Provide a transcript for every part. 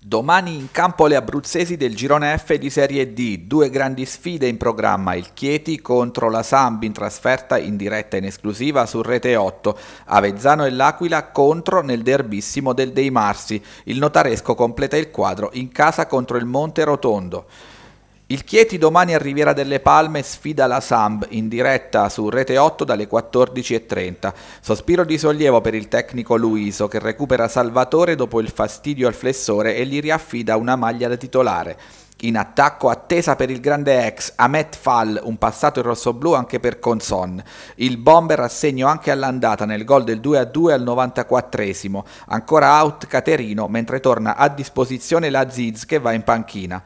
Domani in campo le abruzzesi del girone F di Serie D, due grandi sfide in programma, il Chieti contro la Sambi in trasferta in diretta in esclusiva su Rete 8, Avezzano e l'Aquila contro nel derbissimo del Dei Marsi, il notaresco completa il quadro in casa contro il Monte Rotondo. Il Chieti domani a Riviera delle Palme sfida la Samb in diretta su Rete 8 dalle 14.30. Sospiro di sollievo per il tecnico Luiso che recupera Salvatore dopo il fastidio al flessore e gli riaffida una maglia da titolare. In attacco attesa per il grande ex Ahmet Fall, un passato in rossoblù anche per Conson. Il bomber a segno anche all'andata nel gol del 2-2 al 94esimo. Ancora out Caterino mentre torna a disposizione la Ziz che va in panchina.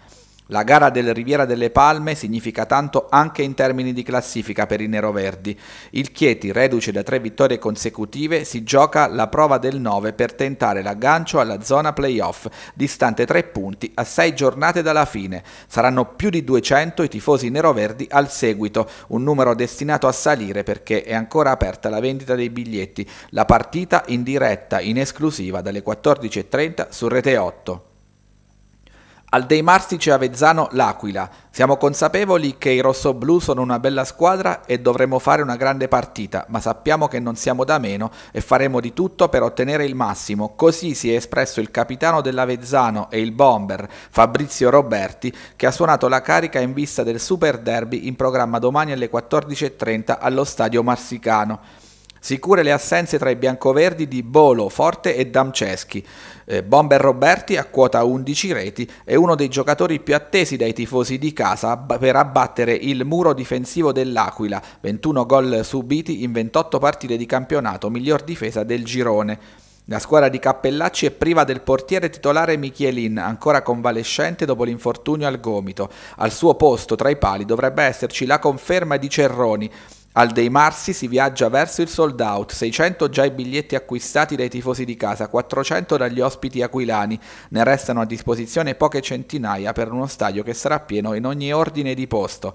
La gara del Riviera delle Palme significa tanto anche in termini di classifica per i neroverdi. Il Chieti, reduce da tre vittorie consecutive, si gioca la prova del 9 per tentare l'aggancio alla zona playoff, distante tre punti a sei giornate dalla fine. Saranno più di 200 i tifosi neroverdi al seguito, un numero destinato a salire perché è ancora aperta la vendita dei biglietti. La partita in diretta in esclusiva dalle 14.30 su Rete 8. Al Dei Marsice Avezzano l'Aquila. Siamo consapevoli che i rossoblù sono una bella squadra e dovremo fare una grande partita, ma sappiamo che non siamo da meno e faremo di tutto per ottenere il massimo. Così si è espresso il capitano dell'Avezzano e il bomber Fabrizio Roberti, che ha suonato la carica in vista del Super Derby in programma domani alle 14.30 allo stadio Marsicano. Sicure le assenze tra i biancoverdi di Bolo, Forte e Damceschi. Eh, Bomber Roberti a quota 11 reti è uno dei giocatori più attesi dai tifosi di casa per abbattere il muro difensivo dell'Aquila, 21 gol subiti in 28 partite di campionato, miglior difesa del girone. La squadra di Cappellacci è priva del portiere titolare Michielin, ancora convalescente dopo l'infortunio al gomito. Al suo posto tra i pali dovrebbe esserci la conferma di Cerroni, al Dei Marsi si viaggia verso il sold out, 600 già i biglietti acquistati dai tifosi di casa, 400 dagli ospiti aquilani, ne restano a disposizione poche centinaia per uno stadio che sarà pieno in ogni ordine di posto.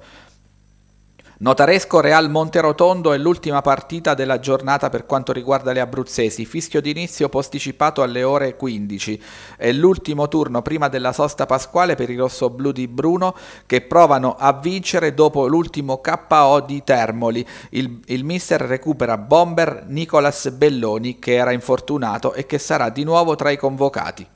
Notaresco Real Monterotondo è l'ultima partita della giornata per quanto riguarda le abruzzesi. Fischio d'inizio posticipato alle ore 15. È l'ultimo turno prima della sosta pasquale per i rossoblù di Bruno che provano a vincere dopo l'ultimo KO di Termoli. Il, il mister recupera bomber Nicolas Belloni che era infortunato e che sarà di nuovo tra i convocati.